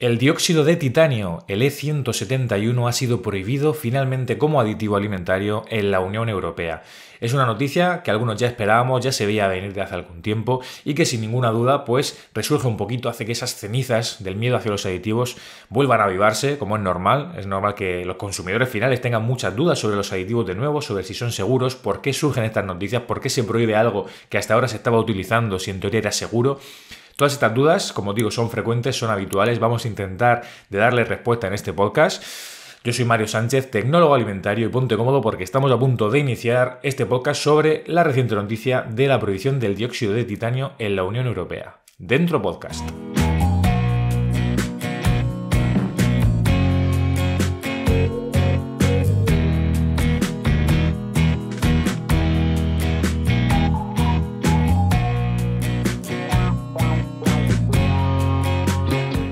El dióxido de titanio, el E171, ha sido prohibido finalmente como aditivo alimentario en la Unión Europea. Es una noticia que algunos ya esperábamos, ya se veía venir de hace algún tiempo y que sin ninguna duda pues resurge un poquito, hace que esas cenizas del miedo hacia los aditivos vuelvan a avivarse, como es normal. Es normal que los consumidores finales tengan muchas dudas sobre los aditivos de nuevo, sobre si son seguros, por qué surgen estas noticias, por qué se prohíbe algo que hasta ahora se estaba utilizando si en teoría era seguro. Todas estas dudas, como digo, son frecuentes, son habituales, vamos a intentar de darle respuesta en este podcast. Yo soy Mario Sánchez, tecnólogo alimentario y ponte cómodo porque estamos a punto de iniciar este podcast sobre la reciente noticia de la prohibición del dióxido de titanio en la Unión Europea. Dentro podcast.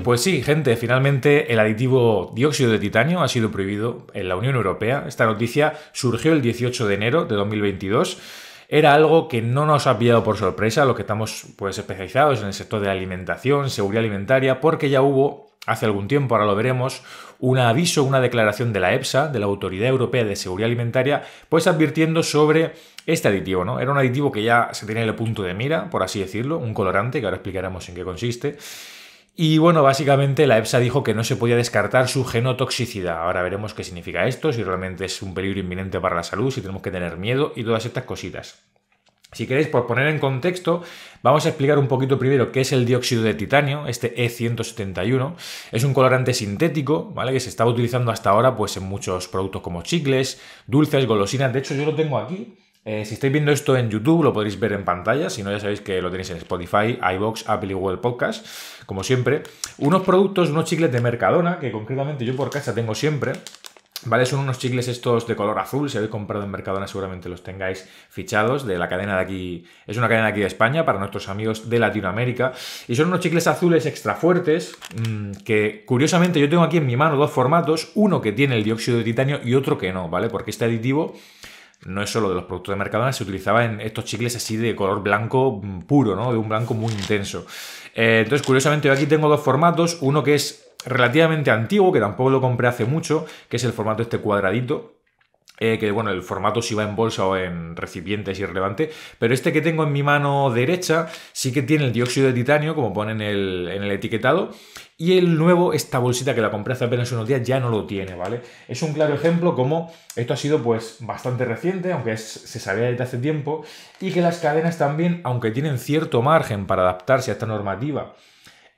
Pues sí, gente, finalmente el aditivo dióxido de titanio ha sido prohibido en la Unión Europea. Esta noticia surgió el 18 de enero de 2022 era algo que no nos ha pillado por sorpresa, los que estamos pues especializados en el sector de la alimentación, seguridad alimentaria, porque ya hubo hace algún tiempo, ahora lo veremos, un aviso, una declaración de la EPSA, de la Autoridad Europea de Seguridad Alimentaria, pues advirtiendo sobre este aditivo, ¿no? Era un aditivo que ya se tenía en el punto de mira, por así decirlo, un colorante, que ahora explicaremos en qué consiste y bueno, básicamente la EPSA dijo que no se podía descartar su genotoxicidad. Ahora veremos qué significa esto, si realmente es un peligro inminente para la salud, si tenemos que tener miedo y todas estas cositas. Si queréis, por poner en contexto, vamos a explicar un poquito primero qué es el dióxido de titanio, este E171. Es un colorante sintético, ¿vale? Que se estaba utilizando hasta ahora pues, en muchos productos como chicles, dulces, golosinas. De hecho, yo lo tengo aquí eh, si estáis viendo esto en YouTube, lo podréis ver en pantalla. Si no, ya sabéis que lo tenéis en Spotify, iBox, Apple y Google Podcast, como siempre. Unos productos, unos chicles de Mercadona, que concretamente yo por casa tengo siempre. ¿Vale? Son unos chicles estos de color azul. Si habéis comprado en Mercadona, seguramente los tengáis fichados de la cadena de aquí. Es una cadena de aquí de España para nuestros amigos de Latinoamérica. Y son unos chicles azules extra fuertes. Mm, que curiosamente yo tengo aquí en mi mano dos formatos: uno que tiene el dióxido de titanio y otro que no, ¿vale? Porque este aditivo no es solo de los productos de Mercadona, se utilizaba en estos chicles así de color blanco mm, puro, ¿no? De un blanco muy intenso. Eh, entonces, curiosamente, yo aquí tengo dos formatos, uno que es relativamente antiguo, que tampoco lo compré hace mucho, que es el formato este cuadradito, eh, que bueno, el formato si va en bolsa o en recipiente es irrelevante, pero este que tengo en mi mano derecha sí que tiene el dióxido de titanio, como pone en el, etiquetado, y el nuevo, esta bolsita que la compré hace apenas unos días, ya no lo tiene, ¿vale? Es un claro ejemplo como esto ha sido pues bastante reciente, aunque se sabía desde hace tiempo, y que las cadenas también, aunque tienen cierto margen para adaptarse a esta normativa,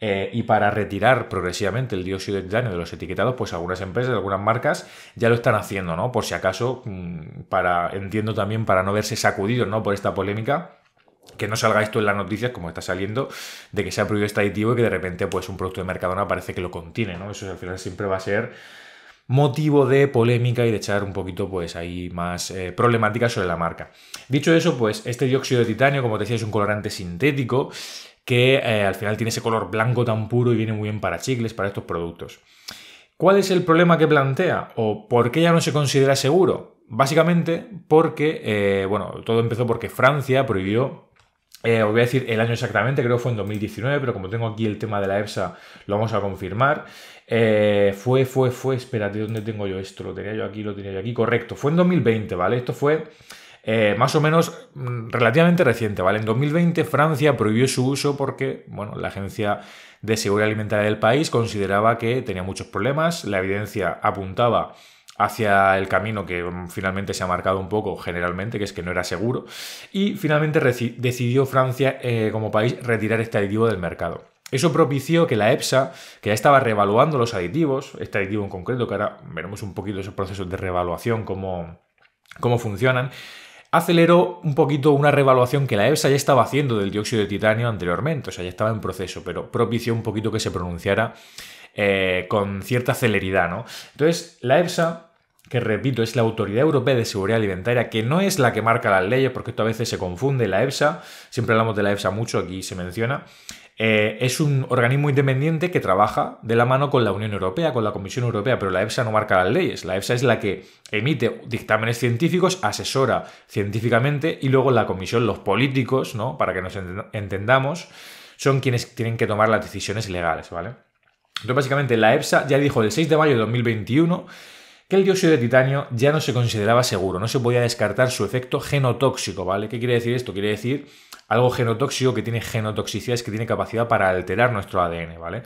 eh, y para retirar progresivamente el dióxido de titanio de los etiquetados, pues algunas empresas, algunas marcas ya lo están haciendo, ¿no? Por si acaso, mm, para, entiendo también para no verse sacudidos, ¿no? Por esta polémica. Que no salga esto en las noticias, como está saliendo, de que se ha prohibido este aditivo y que de repente, pues, un producto de Mercadona parece que lo contiene, ¿no? Eso al final siempre va a ser motivo de polémica y de echar un poquito, pues ahí más eh, problemática sobre la marca. Dicho eso, pues este dióxido de titanio, como te decía, es un colorante sintético que eh, al final tiene ese color blanco tan puro y viene muy bien para chicles, para estos productos. ¿Cuál es el problema que plantea o por qué ya no se considera seguro? Básicamente porque, eh, bueno, todo empezó porque Francia prohibió eh, os voy a decir el año exactamente, creo que fue en 2019, pero como tengo aquí el tema de la Ersa lo vamos a confirmar. fue, fue, fue, espérate, ¿dónde tengo yo esto? Lo tenía yo aquí, lo tenía yo aquí, correcto, fue en 2020, ¿vale? Esto fue eh, más o menos mm, relativamente reciente, ¿vale? En 2020 Francia prohibió su uso porque, bueno, la agencia de seguridad alimentaria del país consideraba que tenía muchos problemas, la evidencia apuntaba hacia el camino que mm, finalmente se ha marcado un poco generalmente, que es que no era seguro, y finalmente decidió Francia eh, como país retirar este aditivo del mercado. Eso propició que la EPSA, que ya estaba revaluando los aditivos, este aditivo en concreto, que ahora veremos un poquito esos procesos de revaluación, cómo funcionan, aceleró un poquito una revaluación que la EFSA ya estaba haciendo del dióxido de titanio anteriormente, o sea, ya estaba en proceso, pero propició un poquito que se pronunciara eh, con cierta celeridad, ¿no? Entonces, la EFSA que repito, es la Autoridad Europea de Seguridad Alimentaria, que no es la que marca las leyes, porque esto a veces se confunde, la EFSA, siempre hablamos de la EFSA mucho, aquí se menciona, eh, es un organismo independiente que trabaja de la mano con la Unión Europea, con la Comisión Europea, pero la EFSA no marca las leyes. La EFSA es la que emite dictámenes científicos, asesora científicamente y luego la Comisión, los políticos, ¿no? Para que nos entendamos, son quienes tienen que tomar las decisiones legales, ¿vale? Entonces, básicamente, la EFSA ya dijo el 6 de mayo de 2021 que el dióxido de titanio ya no se consideraba seguro, no se podía descartar su efecto genotóxico, ¿vale? ¿Qué quiere decir esto? Quiere decir algo genotóxico que tiene es que tiene capacidad para alterar nuestro ADN, ¿vale?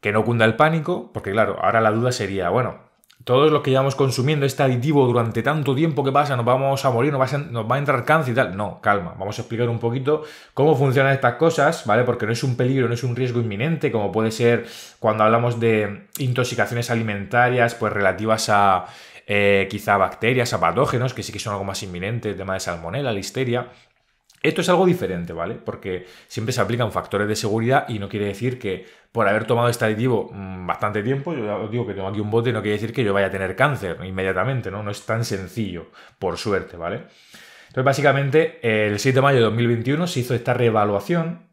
Que no cunda el pánico, porque claro, ahora la duda sería, bueno, todos los que llevamos consumiendo este aditivo durante tanto tiempo que pasa, nos vamos a morir, nos va a, a, entrar cáncer y tal. No, calma, vamos a explicar un poquito cómo funcionan estas cosas, ¿vale? Porque no es un peligro, no es un riesgo inminente, como puede ser cuando hablamos de intoxicaciones alimentarias, pues relativas a eh, quizá bacterias, a patógenos, que sí que son algo más inminente, el tema de salmonella, listeria. Esto es algo diferente, ¿vale? Porque siempre se aplican factores de seguridad y no quiere decir que por haber tomado este aditivo mm, bastante tiempo, yo digo que tengo aquí un bote, no quiere decir que yo vaya a tener cáncer inmediatamente, ¿no? No es tan sencillo, por suerte, ¿vale? Entonces, básicamente, el 7 de mayo de 2021 se hizo esta reevaluación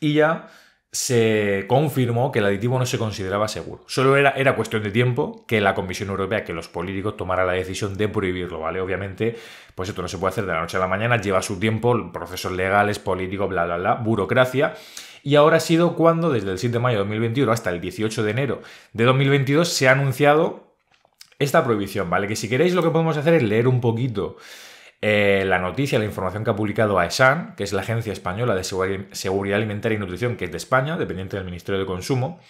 y ya se confirmó que el aditivo no se consideraba seguro. Solo era, era, cuestión de tiempo que la Comisión Europea, que los políticos tomara la decisión de prohibirlo, ¿vale? Obviamente, pues esto no se puede hacer de la noche a la mañana, lleva su tiempo, procesos legales, políticos, bla, bla, bla, burocracia. Y ahora ha sido cuando, desde el 7 de mayo de 2021 hasta el 18 de enero de 2022, se ha anunciado esta prohibición, ¿vale? Que si queréis lo que podemos hacer es leer un poquito eh, la noticia, la información que ha publicado AESAN, que es la Agencia Española de Seguridad Alimentaria y Nutrición, que es de España, dependiente del Ministerio de Consumo.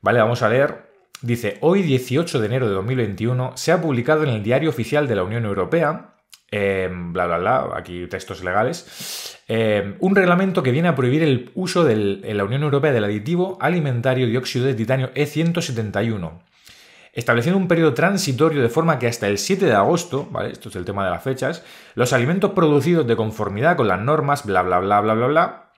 Vale, vamos a leer. Dice, hoy 18 de enero de 2021 se ha publicado en el Diario Oficial de la Unión Europea, em, bla, bla, bla, aquí textos legales, em, un reglamento que viene a prohibir el uso en la Unión Europea del aditivo alimentario dióxido de titanio E171 estableciendo un periodo transitorio de forma que hasta el 7 de agosto, ¿vale? Esto es el tema de las fechas, los alimentos producidos de conformidad con las normas, bla, bla, bla, bla, bla, bla,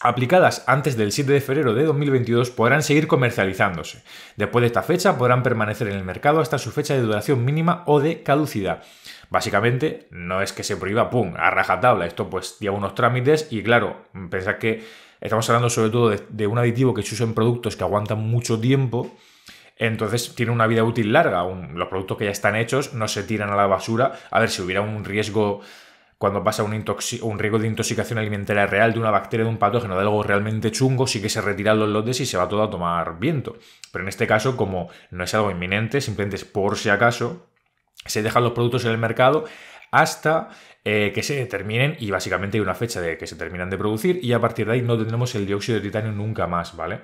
aplicadas antes del 7 de febrero de 2022 podrán seguir comercializándose. Después de esta fecha podrán permanecer en el mercado hasta su fecha de duración mínima o de caducidad. Básicamente, no es que se prohíba, ¡pum!, a rajatabla. Esto pues lleva unos trámites y claro, pensad que estamos hablando sobre todo de un aditivo que se usa en productos que aguantan mucho tiempo entonces tiene una vida útil larga. los productos que ya están hechos no se tiran a la basura. A ver, si hubiera un riesgo cuando pasa un, riesgo de intoxicación alimentaria real de una bacteria, de un patógeno, de algo realmente chungo, sí que se retiran los lotes y se va todo a tomar viento. Pero en este caso, como no es algo inminente, simplemente es por si acaso, se dejan los productos en el mercado hasta eh, que se terminen y básicamente hay una fecha de que se terminan de producir y a partir de ahí no tendremos el dióxido de titanio nunca más, ¿vale?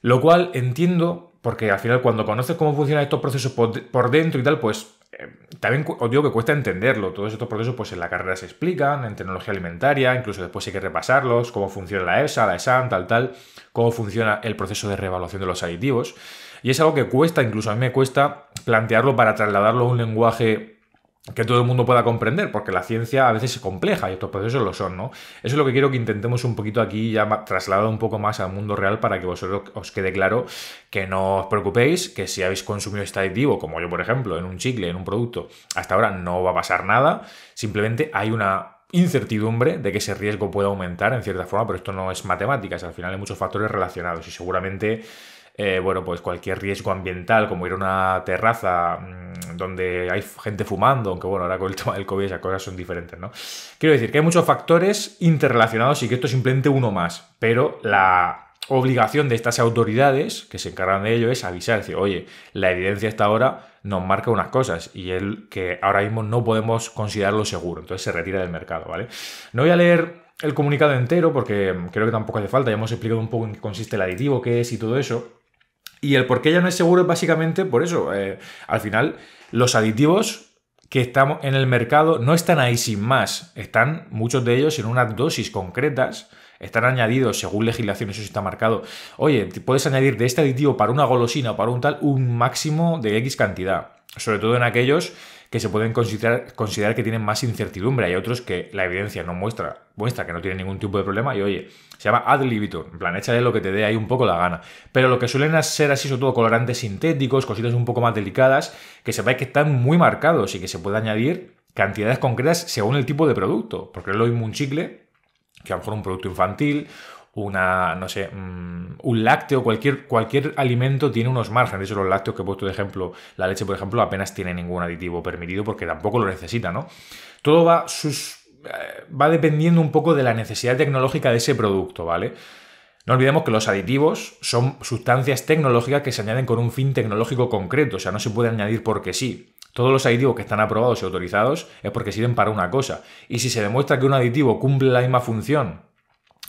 Lo cual entiendo porque al final cuando conoces cómo funcionan estos procesos por, dentro y tal, pues eh, también os digo que cuesta entenderlo. Todos estos procesos pues en la carrera se explican, en tecnología alimentaria, incluso después hay que repasarlos, cómo funciona la ESA, la ESAM, tal, tal, cómo funciona el proceso de revaluación de los aditivos. Y es algo que cuesta, incluso a mí me cuesta plantearlo para trasladarlo a un lenguaje que todo el mundo pueda comprender, porque la ciencia a veces es compleja y estos procesos lo son, ¿no? Eso es lo que quiero que intentemos un poquito aquí, ya trasladado un poco más al mundo real para que vosotros os quede claro que no os preocupéis, que si habéis consumido este aditivo, como yo por ejemplo, en un chicle, en un producto, hasta ahora no va a pasar nada, simplemente hay una incertidumbre de que ese riesgo pueda aumentar en cierta forma, pero esto no es matemáticas, al final hay muchos factores relacionados y seguramente eh, bueno, pues cualquier riesgo ambiental, como ir a una terraza mm, donde hay gente fumando, aunque bueno, ahora con el tema del COVID esas cosas son diferentes, ¿no? Quiero decir que hay muchos factores interrelacionados y que esto es simplemente uno más, pero la obligación de estas autoridades que se encargan de ello es avisar, decir, oye, la evidencia hasta ahora nos marca unas cosas y el que ahora mismo no podemos considerarlo seguro, entonces se retira del mercado, ¿vale? No voy a leer el comunicado entero porque creo que tampoco hace falta, ya hemos explicado un poco en qué consiste el aditivo, qué es y todo eso, y el por qué ya no es seguro es básicamente por eso. Eh, al final, los aditivos que estamos en el mercado no están ahí sin más, están muchos de ellos en unas dosis concretas, están añadidos según legislación, eso sí está marcado. Oye, puedes añadir de este aditivo para una golosina o para un tal un máximo de X cantidad, sobre todo en aquellos que se pueden considerar, considerar que tienen más incertidumbre. Hay otros que la evidencia no muestra, muestra que no tienen ningún tipo de problema y oye, se llama ad libitum. En plan, de lo que te dé ahí un poco la gana. Pero lo que suelen ser así, sobre todo colorantes sintéticos, cositas un poco más delicadas, que sepáis que están muy marcados y que se puede añadir cantidades concretas según el tipo de producto. Porque es lo mismo un chicle, que a lo mejor un producto infantil, una, no sé, mm, un lácteo, cualquier, cualquier alimento tiene unos márgenes. De hecho, los lácteos que he puesto de ejemplo, la leche, por ejemplo, apenas tiene ningún aditivo permitido porque tampoco lo necesita, ¿no? Todo va sus eh, va dependiendo un poco de la necesidad tecnológica de ese producto, ¿vale? No olvidemos que los aditivos son sustancias tecnológicas que se añaden con un fin tecnológico concreto, o sea, no se puede añadir porque sí. Todos los aditivos que están aprobados y autorizados es porque sirven para una cosa. Y si se demuestra que un aditivo cumple la misma función,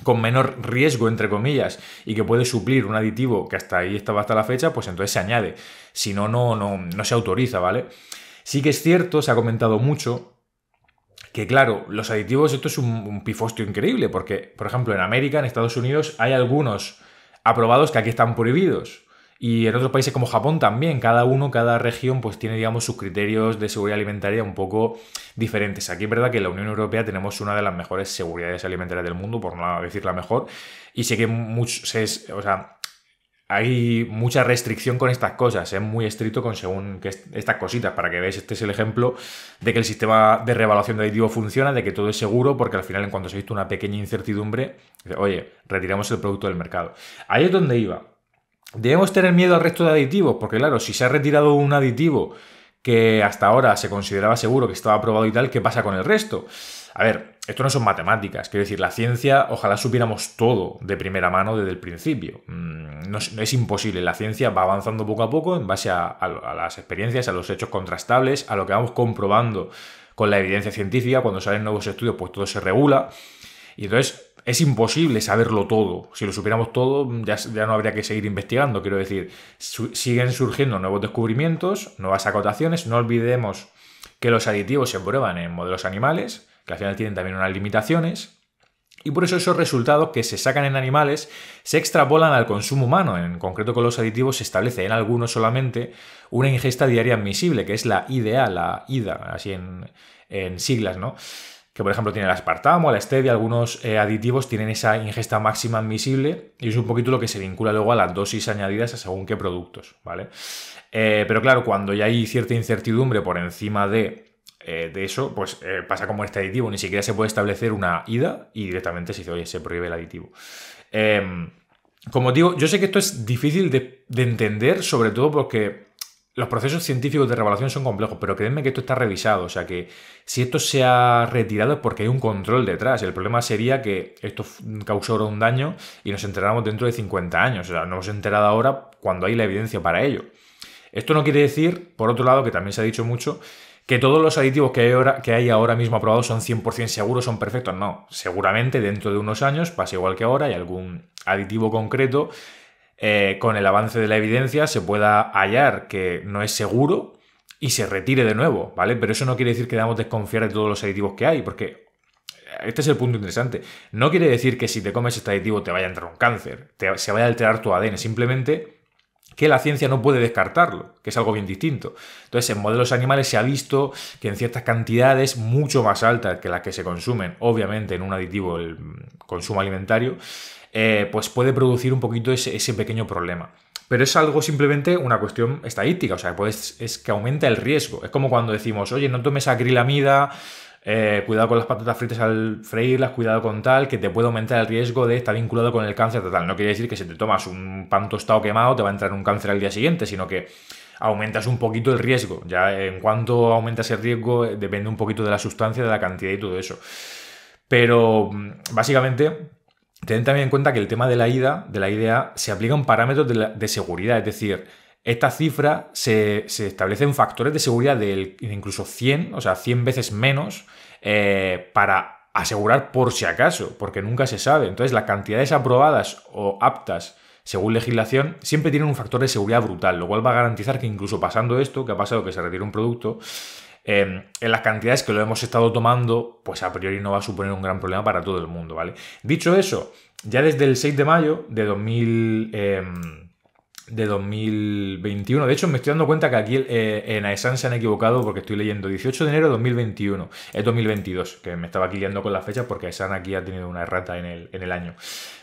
con menor riesgo, entre comillas, y que puede suplir un aditivo que hasta ahí estaba hasta la fecha, pues entonces se añade. Si no, no, no, no se autoriza, ¿vale? Sí que es cierto, se ha comentado mucho, que claro, los aditivos, esto es un, pifostio increíble, porque, por ejemplo, en América, en Estados Unidos, hay algunos aprobados que aquí están prohibidos. Y en otros países como Japón también, cada uno, cada región, pues tiene, digamos, sus criterios de seguridad alimentaria un poco diferentes. Aquí es verdad que en la Unión Europea tenemos una de las mejores seguridades alimentarias del mundo, por no decir la mejor, y sé que muchos, hay mucha restricción con estas cosas, es muy estricto con según que estas cositas, para que veáis, este es el ejemplo de que el sistema de revaluación de aditivos funciona, de que todo es seguro, porque al final en cuanto se ha visto una pequeña incertidumbre, oye, retiramos el producto del mercado. Ahí es donde iba. Debemos tener miedo al resto de aditivos, porque claro, si se ha retirado un aditivo que hasta ahora se consideraba seguro, que estaba aprobado y tal, ¿qué pasa con el resto? A ver, esto no son matemáticas, quiero decir, la ciencia, ojalá supiéramos todo de primera mano desde el principio. Mm, no es, imposible, la ciencia va avanzando poco a poco en base a, las experiencias, a los hechos contrastables, a lo que vamos comprobando con la evidencia científica, cuando salen nuevos estudios, pues todo se regula. Y entonces es imposible saberlo todo. Si lo supiéramos todo, ya, no habría que seguir investigando. Quiero decir, siguen surgiendo nuevos descubrimientos, nuevas acotaciones. No olvidemos que los aditivos se prueban en modelos animales que al final tienen también unas limitaciones. Y por eso esos resultados que se sacan en animales se extrapolan al consumo humano. En concreto con los aditivos se establece en algunos solamente una ingesta diaria admisible, que es la IDA, la IDA, así en, siglas, ¿no? Que por ejemplo tiene el aspartamo, la stevia, algunos eh, aditivos tienen esa ingesta máxima admisible y es un poquito lo que se vincula luego a las dosis añadidas a según qué productos, ¿vale? Eh, pero claro, cuando ya hay cierta incertidumbre por encima de eh, de eso, pues eh, pasa como este aditivo, ni siquiera se puede establecer una ida y directamente se dice, oye, se prohíbe el aditivo. Em, como digo, yo sé que esto es difícil de, entender, sobre todo porque los procesos científicos de revaluación son complejos, pero créanme que esto está revisado, o sea que si esto se ha retirado es porque hay un control detrás. El problema sería que esto causó un daño y nos enteramos dentro de 50 años, o sea, no hemos enterado ahora cuando hay la evidencia para ello. Esto no quiere decir, por otro lado, que también se ha dicho mucho, que todos los aditivos que hay ahora, mismo aprobados son 100% seguros, son perfectos. No, seguramente dentro de unos años pasa igual que ahora y algún aditivo concreto, eh, con el avance de la evidencia, se pueda hallar que no es seguro y se retire de nuevo, ¿vale? Pero eso no quiere decir que debamos desconfiar de todos los aditivos que hay, porque eh, este es el punto interesante. No quiere decir que si te comes este aditivo te vaya a entrar un cáncer, se vaya a alterar tu ADN, simplemente que la ciencia no puede descartarlo, que es algo bien distinto. Entonces, en modelos animales se ha visto que en ciertas cantidades mucho más altas que las que se consumen, obviamente en un aditivo el consumo alimentario, eh, pues puede producir un poquito ese, pequeño problema. Pero es algo simplemente una cuestión estadística, o sea, pues es que aumenta el riesgo. Es como cuando decimos, oye, no tomes acrilamida eh, cuidado con las patatas fritas al freírlas, cuidado con tal, que te puede aumentar el riesgo de estar vinculado con el cáncer total. No quiere decir que si te tomas un pan tostado quemado te va a entrar un cáncer al día siguiente, sino que aumentas un poquito el riesgo. Ya en cuanto aumentas el riesgo eh, depende un poquito de la sustancia, de la cantidad y todo eso. Pero mm, básicamente... Ten también en cuenta que el tema de la IDA, de la idea, se aplica un parámetro de seguridad, es decir, esta cifra se, se en factores de seguridad de incluso 100, o sea, 100 veces menos, eh, para asegurar por si acaso, porque nunca se sabe. Entonces, las cantidades aprobadas o aptas según legislación, siempre tienen un factor de seguridad brutal, lo cual va a garantizar que incluso pasando esto, que ha pasado que se retire un producto, em, en las cantidades que lo hemos estado tomando, pues a priori no va a suponer un gran problema para todo el mundo, ¿vale? Dicho eso, ya desde el 6 de mayo de 2000 de 2021. De hecho, me estoy dando cuenta que aquí eh, en AESAN se han equivocado porque estoy leyendo 18 de enero de 2021. Es 2022, que me estaba aquí con las fechas porque AESAN aquí ha tenido una errata en el, en el año.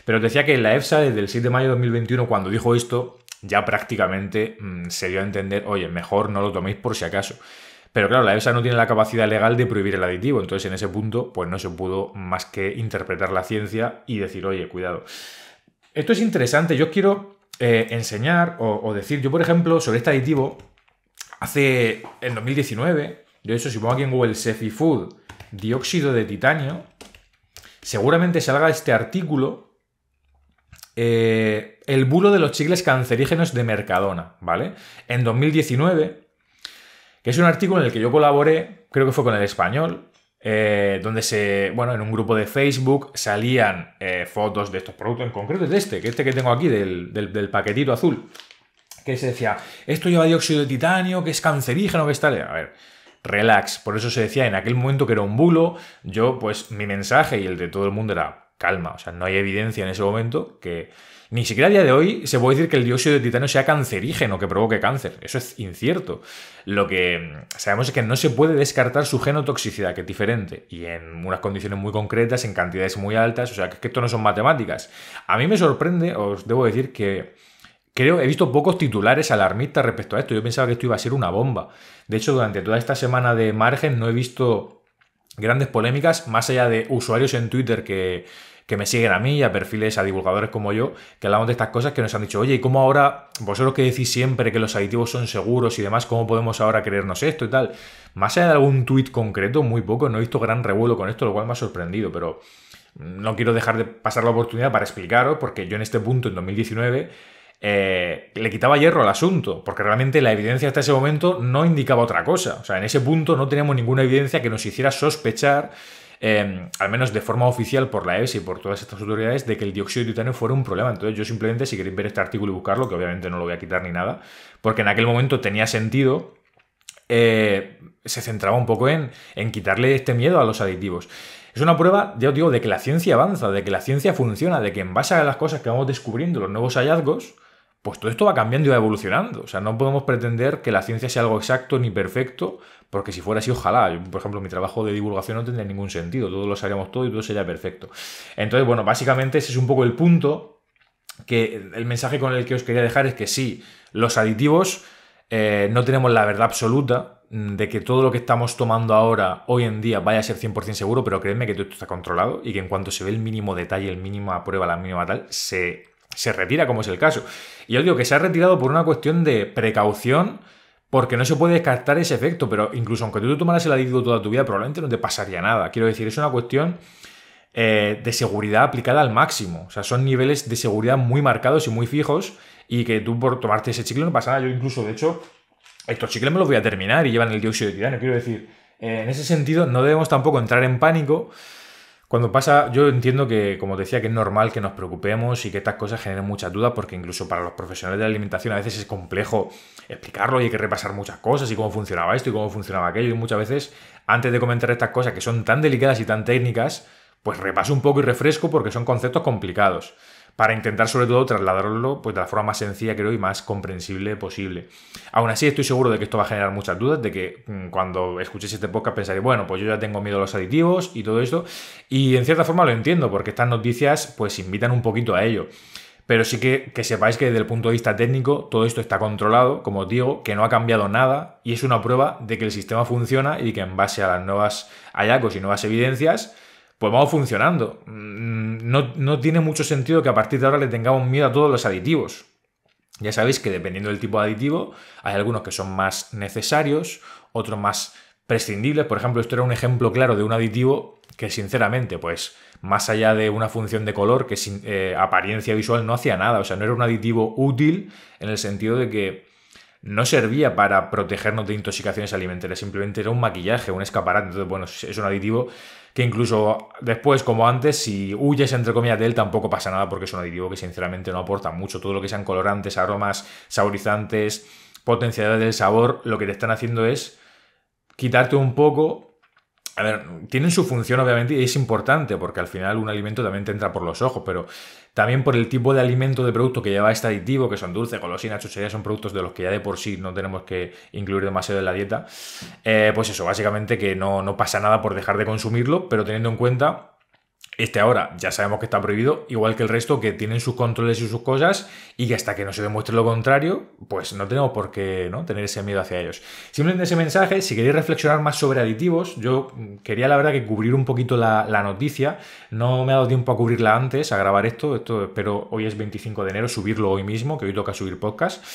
Pero decía que la EFSA, desde el 6 de mayo de 2021, cuando dijo esto, ya prácticamente mm, se dio a entender, oye, mejor no lo toméis por si acaso. Pero claro, la EFSA no tiene la capacidad legal de prohibir el aditivo, entonces en ese punto pues no se pudo más que interpretar la ciencia y decir, oye, cuidado. Esto es interesante, yo quiero eh, enseñar o, decir, yo por ejemplo, sobre este aditivo, hace en 2019, yo eso si pongo aquí en Google Sefi Food dióxido de titanio, seguramente salga este artículo, eh, el bulo de los chicles cancerígenos de Mercadona, ¿vale? En 2019, que es un artículo en el que yo colaboré, creo que fue con el español, eh, donde se, bueno, en un grupo de Facebook salían eh, fotos de estos productos, en concreto de este, que este que tengo aquí, del, paquetito azul, que se decía, esto lleva dióxido de titanio, que es cancerígeno, que está... A ver, relax, por eso se decía en aquel momento que era un bulo, yo pues mi mensaje y el de todo el mundo era calma, o sea, no hay evidencia en ese momento que ni siquiera a día de hoy se puede decir que el dióxido de titanio sea cancerígeno, que provoque cáncer. Eso es incierto. Lo que mm, sabemos es que no se puede descartar su genotoxicidad, que es diferente, y en unas condiciones muy concretas, en cantidades muy altas, o sea, que esto no son matemáticas. A mí me sorprende, os debo decir que Creo, he visto pocos titulares alarmistas respecto a esto. Yo pensaba que esto iba a ser una bomba. De hecho, durante toda esta semana de margen no he visto grandes polémicas, más allá de usuarios en Twitter que, que me siguen a mí y a perfiles, a divulgadores como yo, que hablamos de estas cosas que nos han dicho, oye, ¿y cómo ahora, vosotros que decís siempre que los aditivos son seguros y demás, cómo podemos ahora creernos esto y tal? Más allá de algún tuit concreto, muy poco, no he visto gran revuelo con esto, lo cual me ha sorprendido, pero no quiero dejar de pasar la oportunidad para explicaros, porque yo en este punto, en 2019, eh, le quitaba hierro al asunto, porque realmente la evidencia hasta ese momento no indicaba otra cosa. O sea, en ese punto no teníamos ninguna evidencia que nos hiciera sospechar Em, al menos de forma oficial por la EBS y por todas estas autoridades, de que el dióxido de titanio fuera un problema. Entonces yo simplemente, si queréis ver este artículo y buscarlo, que obviamente no lo voy a quitar ni nada, porque en aquel momento tenía sentido, eh, se centraba un poco en, en quitarle este miedo a los aditivos. Es una prueba, ya os digo, de que la ciencia avanza, de que la ciencia funciona, de que en base a las cosas que vamos descubriendo, los nuevos hallazgos, pues todo esto va cambiando y va evolucionando. O sea, no podemos pretender que la ciencia sea algo exacto ni perfecto, porque si fuera así, ojalá. por ejemplo, mi trabajo de divulgación no tendría ningún sentido. Todos lo sabríamos todo y todo sería perfecto. Entonces, bueno, básicamente ese es un poco el punto que el mensaje con el que os quería dejar es que sí, los aditivos eh, no tenemos la verdad absoluta de que todo lo que estamos tomando ahora, hoy en día, vaya a ser 100% seguro, pero créeme que todo esto está controlado y que en cuanto se ve el mínimo detalle, el mínimo prueba, la mínima tal, se, se retira, como es el caso. Y yo digo que se ha retirado por una cuestión de precaución porque no se puede descartar ese efecto, pero incluso aunque tú te tomaras el adicto toda tu vida, probablemente no te pasaría nada. Quiero decir, es una cuestión eh, de seguridad aplicada al máximo. O sea, son niveles de seguridad muy marcados y muy fijos y que tú por tomarte ese chicle no pasa nada. Yo incluso, de hecho, estos chicles me los voy a terminar y llevan el dióxido de titanio. Quiero decir, eh, en ese sentido no debemos tampoco entrar en pánico, cuando pasa, yo entiendo que, como decía, que es normal que nos preocupemos y que estas cosas generen muchas dudas, porque incluso para los profesionales de la alimentación a veces es complejo explicarlo y hay que repasar muchas cosas y cómo funcionaba esto y cómo funcionaba aquello. Y muchas veces, antes de comentar estas cosas que son tan delicadas y tan técnicas, pues repaso un poco y refresco porque son conceptos complicados para intentar sobre todo trasladarlo pues, de la forma más sencilla creo y más comprensible posible. Aún así estoy seguro de que esto va a generar muchas dudas, de que mm, cuando escuchéis este podcast pensaréis, bueno, pues yo ya tengo miedo a los aditivos y todo esto, y en cierta forma lo entiendo, porque estas noticias pues invitan un poquito a ello. Pero sí que, que, sepáis que desde el punto de vista técnico todo esto está controlado, como os digo, que no ha cambiado nada y es una prueba de que el sistema funciona y que en base a las nuevas hallazgos y nuevas evidencias, pues vamos funcionando. Mm, no, tiene mucho sentido que a partir de ahora le tengamos miedo a todos los aditivos. Ya sabéis que dependiendo del tipo de aditivo, hay algunos que son más necesarios, otros más prescindibles. Por ejemplo, esto era un ejemplo claro de un aditivo que sinceramente, pues más allá de una función de color que sin eh, apariencia visual no hacía nada, o sea, no era un aditivo útil en el sentido de que no servía para protegernos de intoxicaciones alimentarias, simplemente era un maquillaje, un escaparate, entonces bueno, es un aditivo que incluso después, como antes, si huyes entre comillas de él tampoco pasa nada porque es un aditivo que sinceramente no aporta mucho. Todo lo que sean colorantes, aromas, saborizantes, potenciadores del sabor, lo que te están haciendo es quitarte un poco a ver, tienen su función obviamente y es importante porque al final un alimento también te entra por los ojos, pero también por el tipo de alimento de producto que lleva este aditivo, que son dulce, colosina, chuchería, son productos de los que ya de por sí no tenemos que incluir demasiado en la dieta. Eh, pues eso, básicamente que no, no pasa nada por dejar de consumirlo, pero teniendo en cuenta este ahora ya sabemos que está prohibido, igual que el resto que tienen sus controles y sus cosas, y que hasta que no se demuestre lo contrario, pues no tenemos por qué ¿no? tener ese miedo hacia ellos. Simplemente ese mensaje, si queréis reflexionar más sobre aditivos, yo quería la verdad que cubrir un poquito la, noticia, no me ha dado tiempo a cubrirla antes, a grabar esto, esto pero hoy es 25 de enero, subirlo hoy mismo, que hoy toca subir podcast.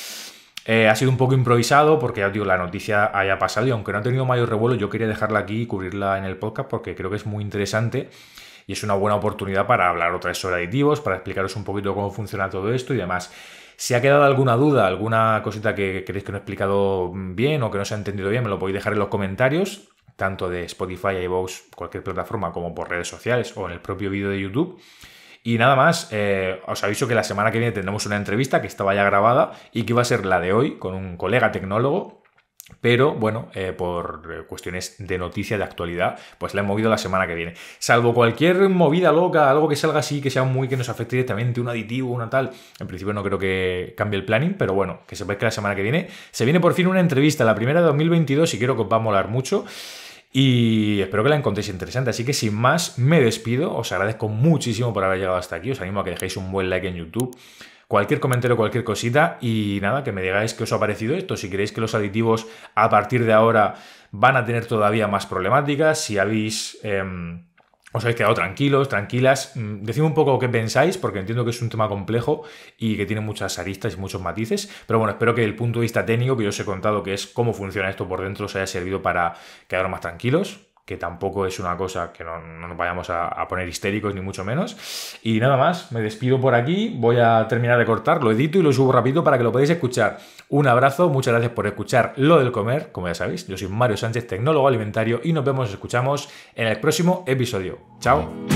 Eh, ha sido un poco improvisado porque ya os digo, la noticia haya pasado y aunque no ha tenido mayor revuelo, yo quería dejarla aquí y cubrirla en el podcast porque creo que es muy interesante y es una buena oportunidad para hablar otra vez sobre aditivos, para explicaros un poquito cómo funciona todo esto y demás. Si ha quedado alguna duda, alguna cosita que queréis que no he explicado bien o que no se ha entendido bien, me lo podéis dejar en los comentarios, tanto de Spotify, iVoox, cualquier plataforma, como por redes sociales o en el propio vídeo de YouTube. Y nada más, eh, os aviso que la semana que viene tendremos una entrevista que estaba ya grabada y que iba a ser la de hoy con un colega tecnólogo pero bueno, eh, por eh, cuestiones de noticias de actualidad, pues la he movido la semana que viene. Salvo cualquier movida loca, algo que salga así, que sea muy que nos afecte directamente, un aditivo, una tal. En principio no creo que cambie el planning, pero bueno, que sepáis que la semana que viene se viene por fin una entrevista, la primera de 2022, y creo que os va a molar mucho. Y espero que la encontréis interesante. Así que sin más, me despido. Os agradezco muchísimo por haber llegado hasta aquí. Os animo a que dejéis un buen like en YouTube cualquier comentario, cualquier cosita y nada, que me digáis qué os ha parecido esto, si queréis que los aditivos a partir de ahora van a tener todavía más problemáticas, si habéis... Em, os habéis quedado tranquilos, tranquilas. Mm, decidme un poco qué pensáis, porque entiendo que es un tema complejo y que tiene muchas aristas y muchos matices. Pero bueno, espero que el punto de vista técnico que yo os he contado, que es cómo funciona esto por dentro, os haya servido para quedar más tranquilos que tampoco es una cosa que no, nos vayamos a, a, poner histéricos ni mucho menos. Y nada más, me despido por aquí, voy a terminar de cortar, lo edito y lo subo rápido para que lo podáis escuchar. Un abrazo, muchas gracias por escuchar lo del comer, como ya sabéis, yo soy Mario Sánchez, tecnólogo alimentario, y nos vemos, escuchamos en el próximo episodio. Chao.